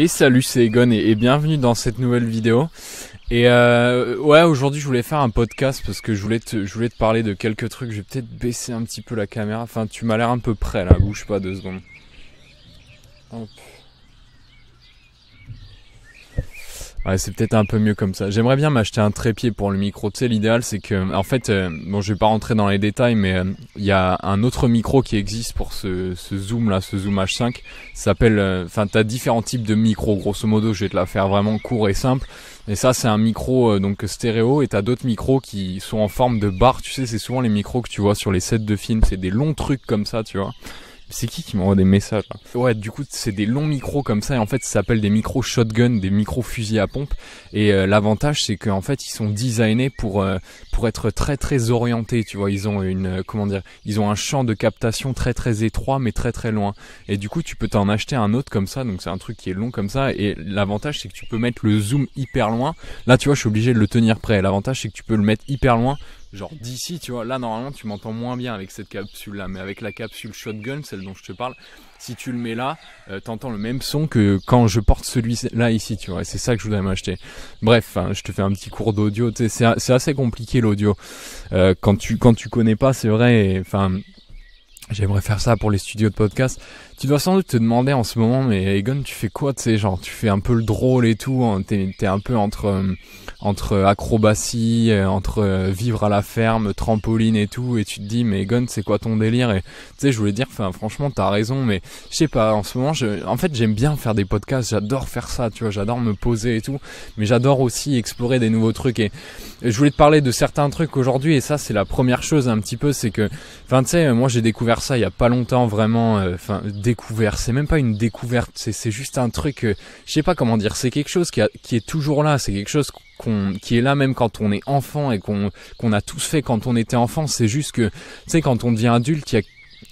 Et salut, c'est Egon et, bienvenue dans cette nouvelle vidéo. Et euh, ouais, aujourd'hui je voulais faire un podcast parce que je voulais te, je voulais te parler de quelques trucs. Je vais peut-être baisser un petit peu la caméra. Enfin, tu m'as l'air un peu près là, bouge pas deux secondes. Hop. Ouais, c'est peut-être un peu mieux comme ça. J'aimerais bien m'acheter un trépied pour le micro. Tu sais, l'idéal, c'est que, en fait, euh, bon, je vais pas rentrer dans les détails, mais il euh, y a un autre micro qui existe pour ce, zoom là, ce zoom H5. Ça s'appelle, euh, enfin, t'as différents types de micros. Grosso modo, je vais te la faire vraiment court et simple. Et ça, c'est un micro donc stéréo, et t'as d'autres micros qui sont en forme de barre. Tu sais, c'est souvent les micros que tu vois sur les sets de films. C'est des longs trucs comme ça, tu vois. C'est qui qui m'envoie des messages Ouais, du coup, c'est des longs micros comme ça, et en fait, ça s'appelle des micros shotgun, des micros fusils à pompe. Et euh, l'avantage, c'est qu'en fait, ils sont designés pour euh, pour être très très orientés. Tu vois, ils ont une euh, comment dire Ils ont un champ de captation très très étroit, mais très très loin. Et du coup, tu peux t'en acheter un autre comme ça. Donc c'est un truc qui est long comme ça. Et l'avantage, c'est que tu peux mettre le zoom hyper loin. Là, tu vois, je suis obligé de le tenir près. L'avantage, c'est que tu peux le mettre hyper loin genre d'ici, tu vois. Là, normalement, tu m'entends moins bien avec cette capsule-là, mais avec la capsule shotgun, celle dont je te parle, si tu le mets là, tu euh, t'entends le même son que quand je porte celui-là ici, tu vois. Et c'est ça que je voudrais m'acheter. Bref, hein, je te fais un petit cours d'audio. C'est assez compliqué l'audio euh, quand tu quand tu connais pas, c'est vrai. Enfin, j'aimerais faire ça pour les studios de podcast. Tu dois sans doute te demander en ce moment, mais Egon, tu fais quoi Tu sais, genre, tu fais un peu le drôle et tout. Hein, t'es, un peu entre euh, entre acrobatie, euh, entre euh, vivre à la ferme, trampoline et tout. Et tu te dis, mais Egon, c'est quoi ton délire Et tu sais, je voulais dire, enfin, franchement, t'as raison, mais je sais pas. En ce moment, je, en fait, j'aime bien faire des podcasts. J'adore faire ça, tu vois. J'adore me poser et tout, mais j'adore aussi explorer des nouveaux trucs. Et, je voulais te parler de certains trucs aujourd'hui. Et ça, c'est la première chose un petit peu, c'est que, enfin, tu sais, moi, j'ai découvert ça il y a pas longtemps, vraiment. Enfin, c'est même pas une découverte. C'est juste un truc. Euh, je sais pas comment dire. C'est quelque chose qui, est toujours là. C'est quelque chose qu'on qui est là même quand on est enfant et qu'on a tous fait quand on était enfant. C'est juste que tu sais quand on devient adulte, il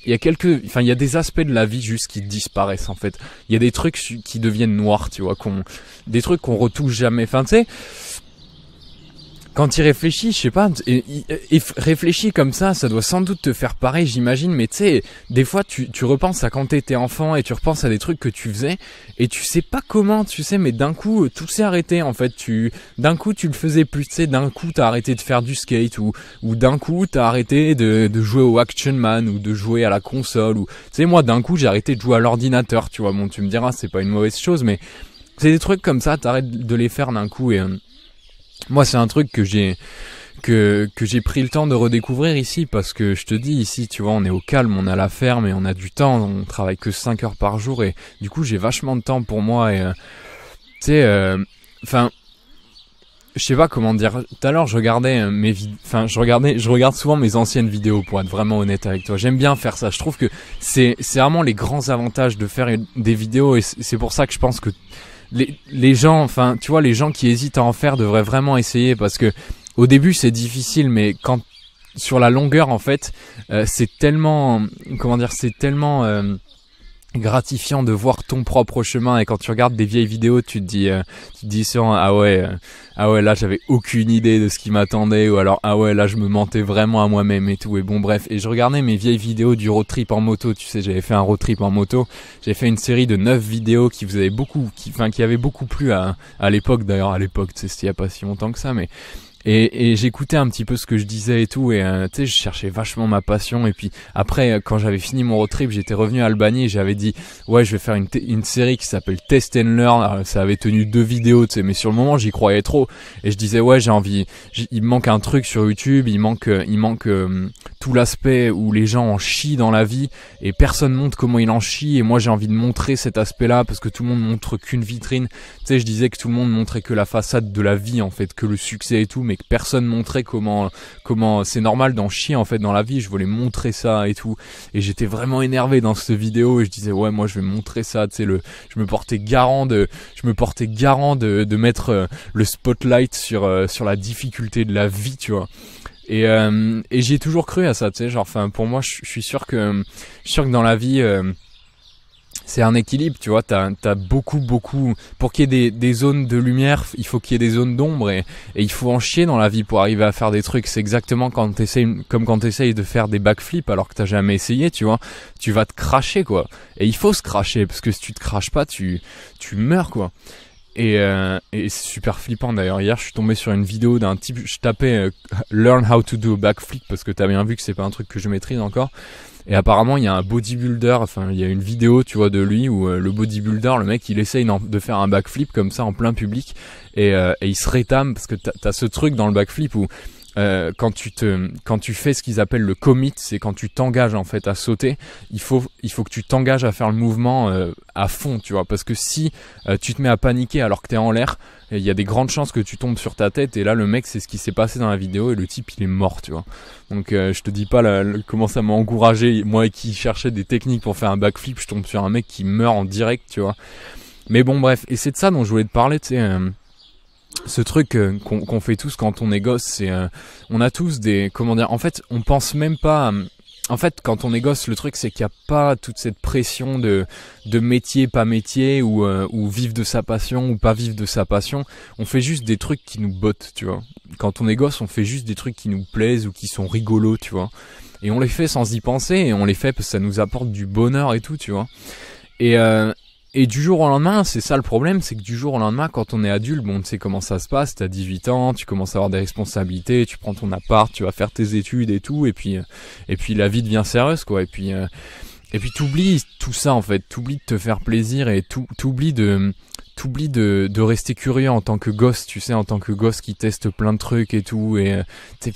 y a quelques enfin il y des aspects de la vie juste qui disparaissent en fait il y a des trucs qui deviennent noirs tu vois qu'on des trucs qu'on retouche jamais enfin tu sais quand il réfléchit, je sais pas, il réfléchit comme ça, ça doit sans doute te faire pareil, j'imagine, mais tu sais, des fois tu, tu repenses à quand t'étais enfant et tu repenses à des trucs que tu faisais et tu sais pas comment, tu sais, mais d'un coup tout s'est arrêté en fait, tu d'un coup tu le faisais plus, tu sais, d'un coup t'as arrêté de faire du skate ou, ou d'un coup t'as arrêté de, jouer au Action Man ou de jouer à la console ou, tu sais, moi d'un coup j'ai arrêté de jouer à l'ordinateur, tu vois, bon tu me diras c'est pas une mauvaise chose, mais c'est des trucs comme ça, t'arrêtes de les faire d'un coup et... Euh, moi, c'est un truc que j'ai que, que j'ai pris le temps de redécouvrir ici parce que je te dis ici tu vois on est au calme on a la ferme et on a du temps on travaille que 5 heures par jour et du coup j'ai vachement de temps pour moi et euh, tu sais euh, enfin je sais pas comment dire. Tout à l'heure, je regardais euh, mes enfin, je regardais, je regarde souvent mes anciennes vidéos pour être vraiment honnête avec toi. J'aime bien faire ça. Je trouve que c'est, c'est vraiment les grands avantages de faire des vidéos et c'est pour ça que je pense que les, gens, enfin, tu vois, les gens qui hésitent à en faire devraient vraiment essayer parce que au début c'est difficile, mais quand sur la longueur en fait, euh, c'est tellement, comment dire, c'est tellement euh, gratifiant de voir ton propre chemin et quand tu regardes des vieilles vidéos tu te dis euh, tu te dis souvent ah ouais euh, ah ouais là j'avais aucune idée de ce qui m'attendait ou alors ah ouais là je me mentais vraiment à moi-même et tout et bon bref et je regardais mes vieilles vidéos du road trip en moto tu sais j'avais fait un road trip en moto j'ai fait une série de 9 vidéos qui vous avaient beaucoup qui enfin qui avait beaucoup plu à, à l'époque d'ailleurs à l'époque tu c'était il y a pas si longtemps que ça mais et, et j'écoutais un petit peu ce que je disais et tout et euh, tu sais je cherchais vachement ma passion et puis après euh, quand j'avais fini mon road trip j'étais revenu à Albanie et j'avais dit ouais je vais faire une, une série qui s'appelle Test and Learn euh, ça avait tenu deux vidéos tu sais mais sur le moment j'y croyais trop et je disais ouais j'ai envie il manque un truc sur YouTube il manque il manque tout l'aspect où les gens en chient dans la vie et personne montre comment il en chie et moi j'ai envie de montrer cet aspect là parce que tout le monde montre qu'une vitrine tu sais je disais que tout le monde montrait que la façade de la vie en fait que le succès et tout mais personne montrait comment comment c'est normal d'en chier en fait dans la vie. Je voulais montrer ça et tout, et j'étais vraiment énervé dans cette vidéo et je disais ouais moi je vais montrer ça. Tu sais le, je me portais garant de, je me portais garant de, de mettre euh, le spotlight sur euh, sur la difficulté de la vie, tu vois. Et, euh, et j'ai toujours cru à ça, tu sais, genre, enfin, pour moi, je suis sûr que, je suis sûr que dans la vie, euh, c'est un équilibre, tu vois. T'as as beaucoup, beaucoup. Pour qu'il y ait des, des, zones de lumière, il faut qu'il y ait des zones d'ombre et, et, il faut en chier dans la vie pour arriver à faire des trucs. C'est exactement quand comme quand t'essayes de faire des backflips alors que t'as jamais essayé, tu vois. Tu vas te cracher, quoi. Et il faut se cracher parce que si tu te craches pas, tu, tu meurs, quoi. Et, euh, et c'est super flippant d'ailleurs. Hier, je suis tombé sur une vidéo d'un type. Je tapais euh, Learn how to do a backflip parce que t'as bien vu que c'est pas un truc que je maîtrise encore. Et apparemment, il y a un bodybuilder, enfin, il y a une vidéo, tu vois, de lui où euh, le bodybuilder, le mec, il essaye de faire un backflip comme ça en plein public et, euh, il se rétame parce que t'as ce truc dans le backflip où euh, quand tu te, quand tu fais ce qu'ils appellent le commit, c'est quand tu t'engages en fait à sauter. Il faut, il faut que tu t'engages à faire le mouvement euh, à fond, tu vois, parce que si euh, tu te mets à paniquer alors que t'es en l'air, il y a des grandes chances que tu tombes sur ta tête. Et là, le mec, c'est ce qui s'est passé dans la vidéo et le type, il est mort, tu vois. Donc, je te dis pas la, comment ça m'a encouragé. Moi qui cherchais des techniques pour faire un backflip, je tombe sur un mec qui meurt en direct, tu vois. Mais bon, bref, et c'est de ça dont je voulais te parler, tu sais ce truc euh, qu'on fait tous quand on est gosse, c'est euh, on a tous des comment dire. En fait, on pense même pas. Euh, en fait, quand on est gosse, le truc c'est qu'il n'y a pas toute cette pression de de métier pas métier ou ou vivre de sa passion ou pas vivre de sa passion. On fait juste des trucs qui nous bottent, tu vois. Quand on est gosse, on fait juste des trucs qui nous plaisent ou qui sont rigolos, tu vois. Et on les fait sans y penser et on les fait parce que ça nous apporte du bonheur et tout, tu vois. Et, euh, et du jour au lendemain, c'est ça le problème, c'est que du jour au lendemain, quand on est adulte, bon, tu sait comment ça se passe, t'as 18 ans, tu commences à avoir des responsabilités, tu prends ton appart, tu vas faire tes études et tout, et puis, euh, et puis la vie devient sérieuse, quoi, et puis, euh, et puis t'oublies tout ça, en fait, t'oublies de te faire plaisir et t'oublies de, t'oublies de, rester curieux en tant que gosse, tu sais, en tant que gosse qui teste plein de trucs et tout. Et euh, tu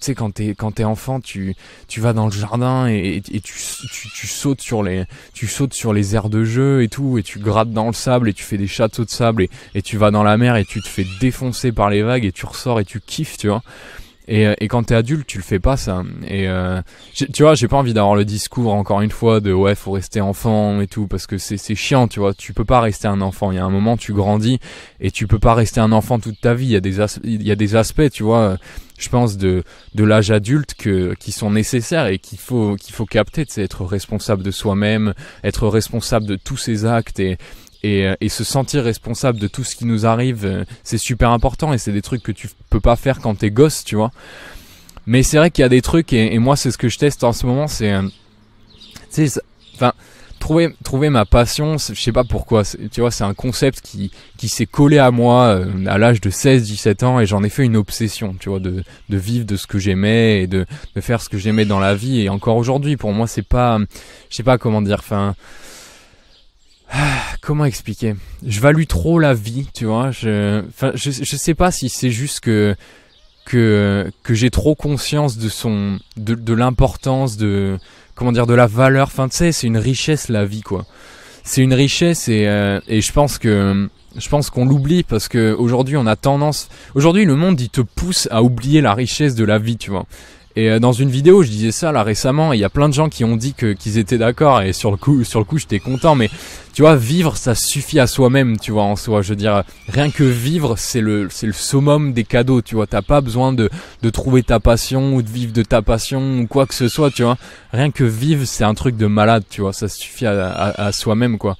sais, quand t'es quand t'es enfant, tu tu vas dans le jardin et, tu, tu, sautes sur les tu sautes sur les aires de jeu et tout, et tu grattes dans le sable et tu fais des châteaux de sable et, et tu vas dans la mer et tu te fais défoncer par les vagues et tu ressors et tu kiffes, tu vois. Et, euh, et quand t'es adulte, tu le fais pas ça. Et euh, tu vois, j'ai pas envie d'avoir le discours encore une fois de ouais, faut rester enfant et tout parce que c'est c'est chiant, tu vois. Tu peux pas rester un enfant. Il y a un moment, tu grandis et tu peux pas rester un enfant toute ta vie. Il y a des il y a des aspects, tu vois. Je pense de de l'âge adulte que qui sont nécessaires et qu'il faut qu'il faut capter. C'est être responsable de soi-même, être responsable de tous ses actes et et, euh, et, se sentir responsable de tout ce qui nous arrive, euh, c'est super important et c'est des trucs que tu peux pas faire quand t'es gosse, tu vois. Mais c'est vrai qu'il y a des trucs et, moi c'est ce que je teste en ce moment, c'est, euh, enfin trouver trouver ma passion je sais pas pourquoi tu vois c'est un concept qui qui s'est collé à moi à l'âge de 16 17 ans et j'en ai fait une obsession tu vois de de vivre de ce que j'aimais et de de faire ce que j'aimais dans la vie et encore aujourd'hui pour moi c'est pas je sais pas comment dire enfin ah, comment expliquer Je value trop la vie, tu vois. Je, enfin, je, sais pas si c'est juste que que, que j'ai trop conscience de son de, de l'importance de comment dire de la valeur. Enfin, tu sais, c'est une richesse la vie, quoi. C'est une richesse et, euh, et je pense que je pense qu'on l'oublie parce que aujourd'hui on a tendance aujourd'hui le monde il te pousse à oublier la richesse de la vie tu vois et euh, dans une vidéo, je disais ça là récemment, il y a plein de gens qui ont dit que qu'ils étaient d'accord, et sur le coup, sur le coup, j'étais content. Mais tu vois, vivre, ça suffit à soi-même, tu vois, en soi. Je veux dire, rien que vivre, c'est le, le summum des cadeaux, tu vois. T'as pas besoin de, trouver ta passion ou de vivre de ta passion ou quoi que ce soit, tu vois. Rien que vivre, c'est un truc de malade, tu vois. Ça suffit à soi-même, quoi.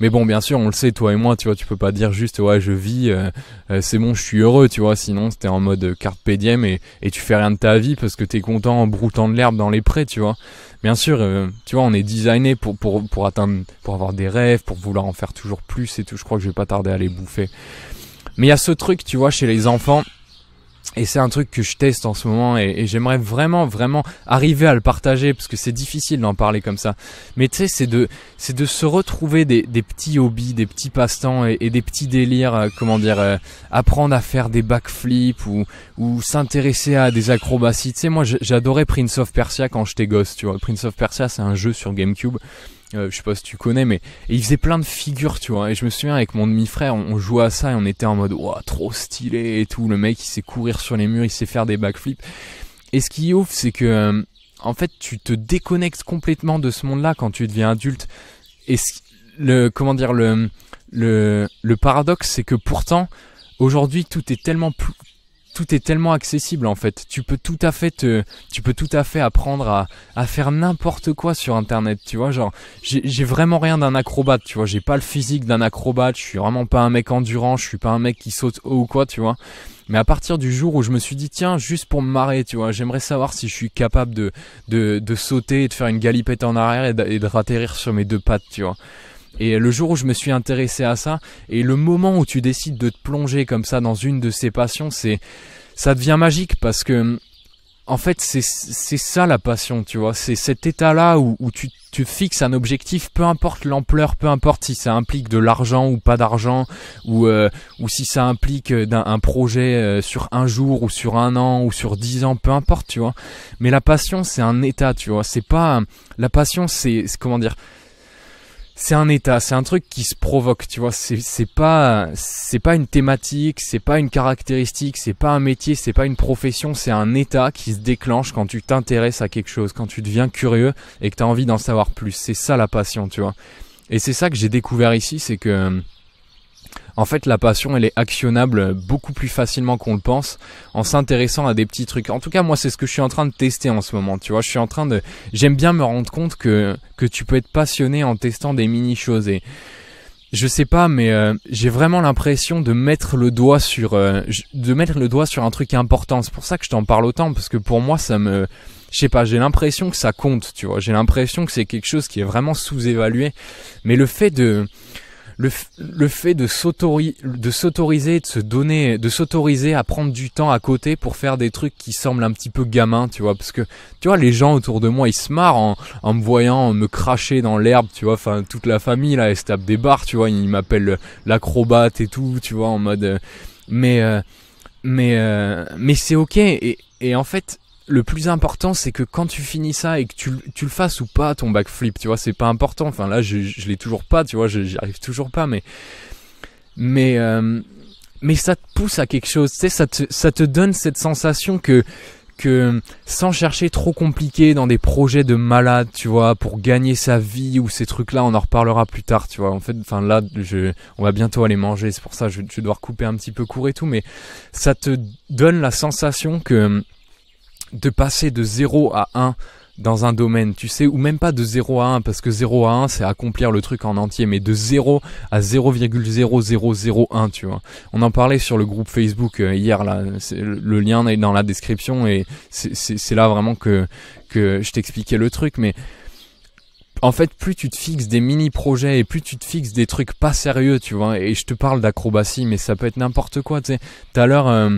Mais bon, bien sûr, on le sait, toi et moi, tu vois, tu peux pas dire juste, ouais, je vis, euh, euh, c'est bon, je suis heureux, tu vois. Sinon, c'était en mode euh, carte pédième et, et tu fais rien de ta vie parce que t'es content en broutant de l'herbe dans les prés, tu vois. Bien sûr, tu vois, on est designé pour, pour, pour atteindre, pour avoir des rêves, pour vouloir en faire toujours plus et tout. Je crois que je vais pas tarder à les bouffer. Mais il y a ce truc, tu vois, chez les enfants et c'est un truc que je teste en ce moment et, j'aimerais vraiment, vraiment arriver à le partager parce que c'est difficile d'en parler comme ça. Mais tu sais, c'est de, c'est de se retrouver des, petits hobbies, des petits passe-temps et, des petits délires, euh, comment dire, euh, apprendre à faire des backflips ou, ou s'intéresser à des acrobaties. Tu sais, moi j'adorais Prince of Persia quand j'étais gosse, tu vois. Prince of Persia, c'est un jeu sur GameCube euh, je sais pas si tu connais, mais et il faisait plein de figures, tu vois. Et je me souviens avec mon demi-frère, on, jouait à ça et on était en mode trop stylé et tout. Le mec, il sait courir sur les murs, il sait faire des backflips. Et ce qui est ouf, c'est que euh, en fait, tu te déconnectes complètement de ce monde-là quand tu deviens adulte. Et ce, le comment dire le le, le paradoxe, c'est que pourtant aujourd'hui, tout est tellement plus tout est tellement accessible en fait. Tu peux tout à fait te, tu peux tout à fait apprendre à, faire n'importe quoi sur internet, tu vois. Genre, j'ai vraiment rien d'un acrobate, tu vois. J'ai pas le physique d'un acrobate, je suis vraiment pas un mec endurant, je suis pas un mec qui saute haut ou quoi, tu vois. Mais à partir du jour où je me suis dit, tiens, juste pour me marrer, tu vois, j'aimerais savoir si je suis capable de, sauter et de faire une galipette en arrière et de, raterrir sur mes deux pattes, tu vois. Et le jour où je me suis intéressé à ça, et le moment où tu décides de te plonger comme ça dans une de ces passions, c'est ça devient magique parce que en fait, c'est ça la passion, tu vois. C'est cet état-là où, tu, tu, fixes un objectif, peu importe l'ampleur, peu importe si ça implique de l'argent ou pas d'argent, ou, euh, ou si ça implique euh, d'un un, projet euh, sur un jour ou sur un an ou sur dix ans, peu importe, tu vois. Mais la passion, c'est un état, tu vois. C'est pas la passion, c'est comment dire c'est un état, c'est un truc qui se provoque, tu vois. C'est, pas, c'est pas une thématique, c'est pas une caractéristique, c'est pas un métier, c'est pas une profession, c'est un état qui se déclenche quand tu t'intéresses à quelque chose, quand tu deviens curieux et que t'as envie d'en savoir plus. C'est ça la passion, tu vois. Et c'est ça que j'ai découvert ici, c'est que en fait, la passion, elle est actionnable beaucoup plus facilement qu'on le pense en s'intéressant à des petits trucs. En tout cas, moi, c'est ce que je suis en train de tester en ce moment. Tu vois, je suis en train de, j'aime bien me rendre compte que, que tu peux être passionné en testant des mini choses et, je sais pas, mais euh, j'ai vraiment l'impression de mettre le doigt sur euh, de mettre le doigt sur un truc important. C'est pour ça que je t'en parle autant parce que pour moi ça me je sais pas, j'ai l'impression que ça compte, tu vois. J'ai l'impression que c'est quelque chose qui est vraiment sous-évalué. Mais le fait de le, fait de s'autoriser, de, de se donner, de s'autoriser à prendre du temps à côté pour faire des trucs qui semblent un petit peu gamins, tu vois, parce que tu vois les gens autour de moi ils se marrent en, me voyant me cracher dans l'herbe, tu vois, enfin toute la famille là elle se tape des barres, tu vois, ils m'appellent l'acrobate et tout, tu vois, en mode, euh, mais euh, mais euh, mais c'est ok et, et en fait le plus important, c'est que quand tu finis ça et que tu, tu le fasses ou pas, ton backflip, tu vois, c'est pas important. Enfin, là, je, l'ai toujours pas, tu vois, j'y arrive toujours pas, mais. Mais. Euh, mais ça te pousse à quelque chose, tu sais, ça te, ça te donne cette sensation que. Que sans chercher trop compliqué dans des projets de malade, tu vois, pour gagner sa vie ou ces trucs-là, on en reparlera plus tard, tu vois. En fait, enfin là, je, on va bientôt aller manger, c'est pour ça que je, je dois couper un petit peu court et tout, mais ça te donne la sensation que de passer de 0 à 1 dans un domaine, tu sais, ou même pas de 0 à 1, parce que 0 à 1, c'est accomplir le truc en entier, mais de 0 à 0,0001, tu vois. On en parlait sur le groupe Facebook euh, hier, là, le lien est dans la description, et c'est là vraiment que, que je t'expliquais le truc, mais en fait, plus tu te fixes des mini-projets et plus tu te fixes des trucs pas sérieux, tu vois. Et je te parle d'acrobatie, mais ça peut être n'importe quoi, tu sais. Tout à l'heure, euh,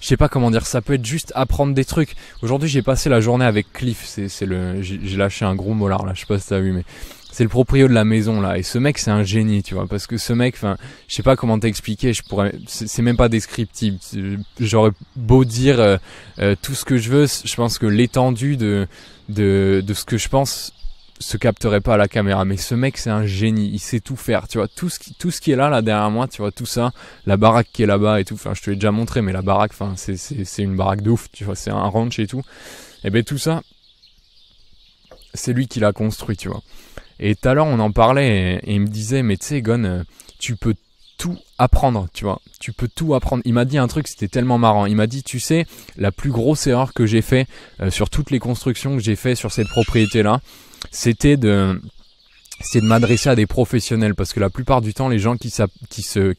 je sais pas comment dire, ça peut être juste apprendre des trucs. Aujourd'hui, j'ai passé la journée avec Cliff, c'est le. J'ai lâché un gros molard là, je sais pas si t'as vu, mais. C'est le proprio de la maison là, et ce mec c'est un génie, tu vois, parce que ce mec, enfin, je sais pas comment t'expliquer, je pourrais, c'est même pas descriptible. J'aurais beau dire euh, euh, tout ce que je veux, je pense que l'étendue de, de de ce que je pense se capterait pas à la caméra. Mais ce mec, c'est un génie. Il sait tout faire. Tu vois, tout ce qui, tout ce qui est là, là derrière moi, tu vois, tout ça, la baraque qui est là-bas et tout. Enfin, je te l'ai déjà montré, mais la baraque, enfin, c'est, c'est, c'est une baraque de ouf. Tu vois, c'est un ranch et tout. Et eh ben tout ça, c'est lui qui l'a construit, tu vois. Et tout à l'heure, on en parlait et, il me disait, mais tu sais, Gon, euh, tu peux tout apprendre, tu vois. Tu peux tout apprendre. Il m'a dit un truc, c'était tellement marrant. Il m'a dit, tu sais, la plus grosse erreur que j'ai fait euh, sur toutes les constructions que j'ai fait sur cette propriété-là, c'était de c'est de m'adresser à des professionnels parce que la plupart du temps les gens qui, se qui se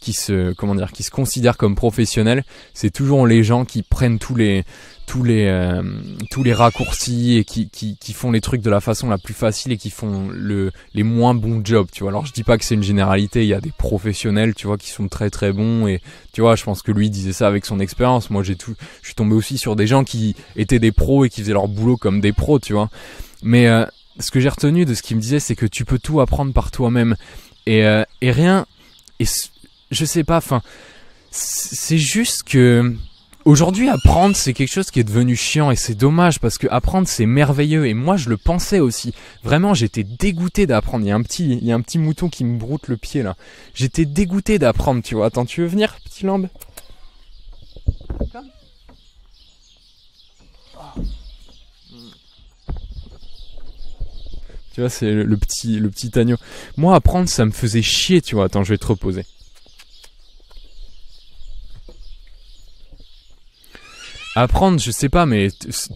qui se comment dire qui se considèrent comme professionnels c'est toujours les gens qui prennent tous les tous les euh, tous les raccourcis et qui, qui, qui font les trucs de la façon la plus facile et qui font le les moins bons jobs tu vois alors je dis pas que c'est une généralité il y a des professionnels tu vois qui sont très très bons et tu vois je pense que lui disait ça avec son expérience moi j'ai tout je suis tombé aussi sur des gens qui étaient des pros et qui faisaient leur boulot comme des pros tu vois mais euh, ce que j'ai retenu de ce qu'il me disait, c'est que tu peux tout apprendre par toi-même. Et, euh, et, rien. Et je sais pas, enfin. C'est juste que. Aujourd'hui, apprendre, c'est quelque chose qui est devenu chiant et c'est dommage parce que apprendre, c'est merveilleux et moi, je le pensais aussi. Vraiment, j'étais dégoûté d'apprendre. Il y a un petit, il y a un petit mouton qui me broute le pied là. J'étais dégoûté d'apprendre, tu vois. Attends, tu veux venir, petit lambe Tu vois, c'est le petit, le petit agneau. Moi, apprendre, ça me faisait chier, tu vois. Attends, je vais te reposer. Apprendre, je sais pas, mais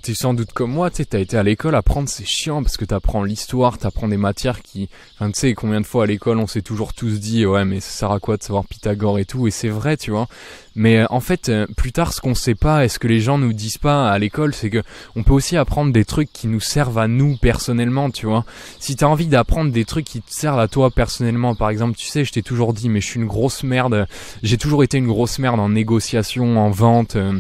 t'es sans doute comme moi, tu t'as été à l'école, apprendre c'est chiant parce que t'apprends l'histoire, t'apprends des matières qui, enfin, tu sais, combien de fois à l'école on s'est toujours tous dit, ouais, mais ça sert à quoi de savoir Pythagore et tout, et c'est vrai, tu vois. Mais euh, en fait, euh, plus tard, ce qu'on sait pas, et ce que les gens nous disent pas à l'école, c'est que on peut aussi apprendre des trucs qui nous servent à nous personnellement, tu vois. Si t'as envie d'apprendre des trucs qui te servent à toi personnellement, par exemple, tu sais, je t'ai toujours dit, mais je suis une grosse merde, j'ai toujours été une grosse merde en négociation, en vente. Euh,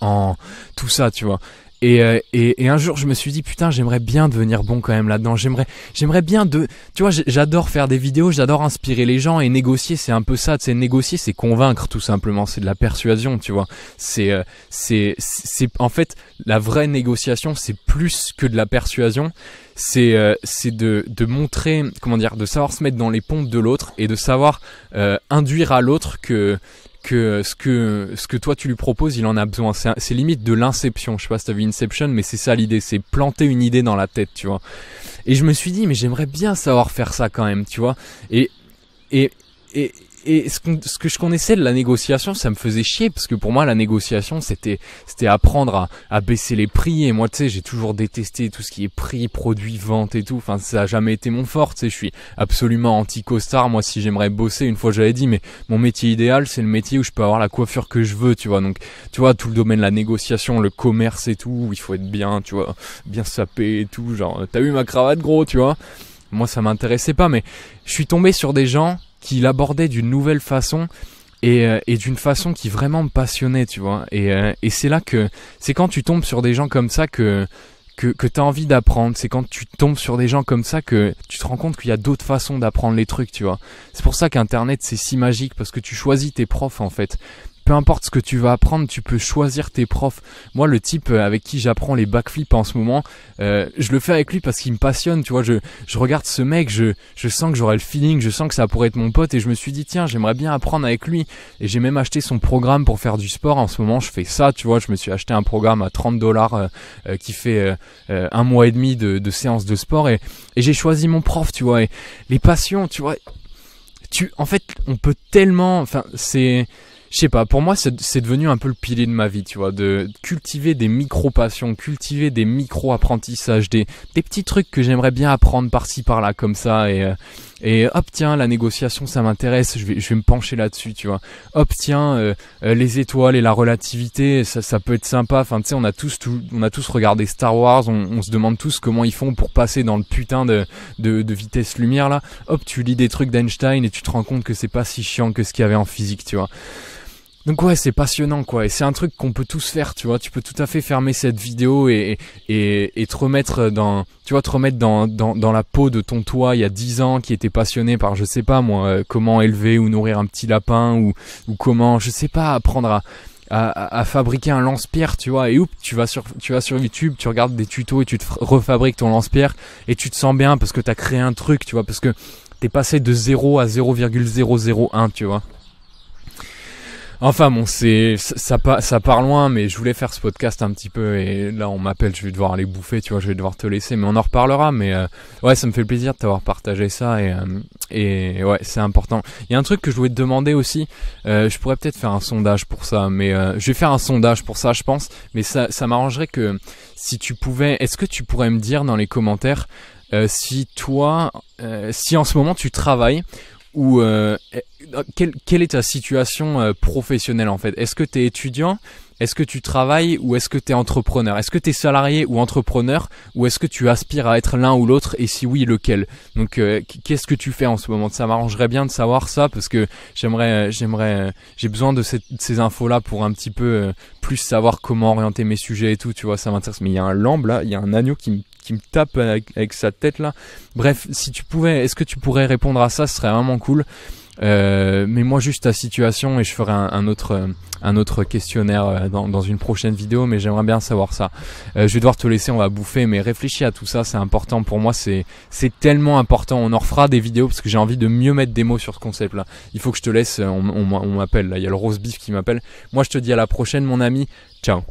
en tout ça, tu vois. Euh, et, un jour, je me suis dit putain, j'aimerais bien devenir bon quand même là-dedans. J'aimerais, j'aimerais bien de, tu vois, j'adore faire des vidéos, j'adore inspirer les gens et négocier. C'est un peu ça, tu sais, négocier, c'est convaincre tout simplement, c'est de la persuasion, tu vois. C'est, euh, c'est, c'est, en fait, la vraie négociation, c'est plus que de la persuasion. C'est, euh, c'est de, montrer, comment dire, de savoir se mettre dans les pompes de l'autre et de savoir induire à l'autre que que ce que ce que toi tu lui proposes, il en a besoin. C'est limite de l'inception. Je sais pas si t'as vu Inception, mais c'est ça l'idée, c'est planter une idée dans la tête, tu vois. Et je me suis dit, mais j'aimerais bien savoir faire ça quand même, tu vois. Et et et et ce, que je connaissais de la négociation, ça me faisait chier parce que pour moi la négociation c'était c'était apprendre à, à, baisser les prix et moi tu sais j'ai toujours détesté tout ce qui est prix, produit, vente et tout. Enfin ça a jamais été mon fort. Tu sais je suis absolument anti costard. Moi si j'aimerais bosser une fois j'avais dit mais mon métier idéal c'est le métier où je peux avoir la coiffure que je veux. Tu vois donc tu vois tout le domaine de la négociation, le commerce et tout où il faut être bien tu vois bien sapé et tout genre t'as eu ma cravate gros tu vois. Moi ça m'intéressait pas mais je suis tombé sur des gens qui abordait d'une nouvelle façon euh, et, d'une façon qui vraiment me passionnait, tu vois. Euh, et, c'est là que, c'est quand tu tombes sur des gens comme ça que, que, que tu as envie d'apprendre. C'est quand tu tombes sur des gens comme ça que tu te rends compte qu'il y a d'autres façons d'apprendre les trucs, tu vois. C'est pour ça qu'Internet, c'est si magique, parce que tu choisis tes profs, en fait peu importe ce que tu vas apprendre, tu peux choisir tes profs. Moi, le type euh, avec qui j'apprends les backflips en ce moment, euh, je le fais avec lui parce qu'il me passionne, tu vois. Je, regarde ce mec, je, sens que j'aurai le feeling, je sens que ça pourrait être mon pote et je me suis dit, tiens, j'aimerais bien apprendre avec lui. Et j'ai même acheté son programme pour faire du sport. En ce moment, je fais ça, tu vois. Je me suis acheté un programme à 30 dollars euh, qui fait un mois et demi de, séance séances de sport et, j'ai choisi mon prof, tu vois. les passions, tu vois. Tu, en fait, on peut tellement, enfin, c'est, je sais pas, pour moi, c'est devenu un peu le pilier de ma vie, tu vois, de cultiver des micro-passions, cultiver des micro-apprentissages, des, petits trucs que j'aimerais bien apprendre par-ci, par-là, comme ça, et, euh, et hop, tiens, la négociation, ça m'intéresse, je vais, je vais me pencher là-dessus, tu vois. Hop, tiens, euh, euh, les étoiles et la relativité, ça, peut être sympa, enfin, tu sais, on, a tous on a tous regardé Star Wars, on, se demande tous comment ils font pour passer dans le putain de, de vitesse lumière, là. Hop, tu lis des trucs d'Einstein et tu te rends compte que c'est pas si chiant que ce qu'il y avait en physique, tu vois. Donc ouais, c'est passionnant quoi, et c'est un truc qu'on peut tous faire, tu vois. Tu peux tout à fait fermer cette vidéo et, et, et te remettre dans, tu vois, te remettre dans, dans, dans la peau de ton toit il y a 10 ans qui était passionné par, je sais pas moi, euh, comment élever ou nourrir un petit lapin ou, ou comment, je sais pas, apprendre à, à, fabriquer un lance-pierre, tu vois, et oups, tu vas sur tu vas sur YouTube, tu regardes des tutos et tu te refabriques ton lance-pierre et tu te sens bien parce que t'as créé un truc, tu vois, parce que t'es passé de 0 à 0,001, tu vois. Enfin bon, c'est ça, ça part loin, mais je voulais faire ce podcast un petit peu et là on m'appelle, je vais devoir aller bouffer, tu vois, je vais devoir te laisser, mais on en reparlera. Mais euh, ouais, ça me fait plaisir de t'avoir partagé ça et, euh, et ouais, c'est important. Il y a un truc que je voulais te demander aussi, euh, je pourrais peut-être faire un sondage pour ça, mais je vais faire un sondage pour ça, je pense. Mais ça, ça m'arrangerait que si tu pouvais, est-ce que tu pourrais me dire dans les commentaires si toi, si en ce moment tu travailles ou euh, eh, quelle, quelle, est ta situation euh, professionnelle en fait Est-ce que tu es étudiant est-ce que tu travailles ou est-ce que tu es entrepreneur Est-ce que tu es salarié ou entrepreneur Ou est-ce que tu aspires à être l'un ou l'autre Et si oui, lequel Donc euh, qu'est-ce que tu fais en ce moment Ça m'arrangerait bien de savoir ça parce que j'aimerais, euh, j'aimerais, euh, j'ai besoin de, ces infos-là pour un petit peu plus savoir comment orienter mes sujets et tout, tu vois, ça m'intéresse. Mais il y a un lambe là, il y a un agneau qui me tape avec, avec, sa tête là. Bref, si tu pouvais, est-ce que tu pourrais répondre à ça, ce serait vraiment cool. Euh, mais moi juste ta situation et je ferai un, autre euh, un autre questionnaire euh, dans, dans une prochaine vidéo mais j'aimerais bien savoir ça. je vais devoir te laisser, on va bouffer mais réfléchis à tout ça, c'est important pour moi, c'est c'est tellement important. On en refera des vidéos parce que j'ai envie de mieux mettre des mots sur ce concept là. Il faut que je te laisse, on, m'appelle là, il y a le rose beef qui m'appelle. Moi je te dis à la prochaine mon ami. Ciao.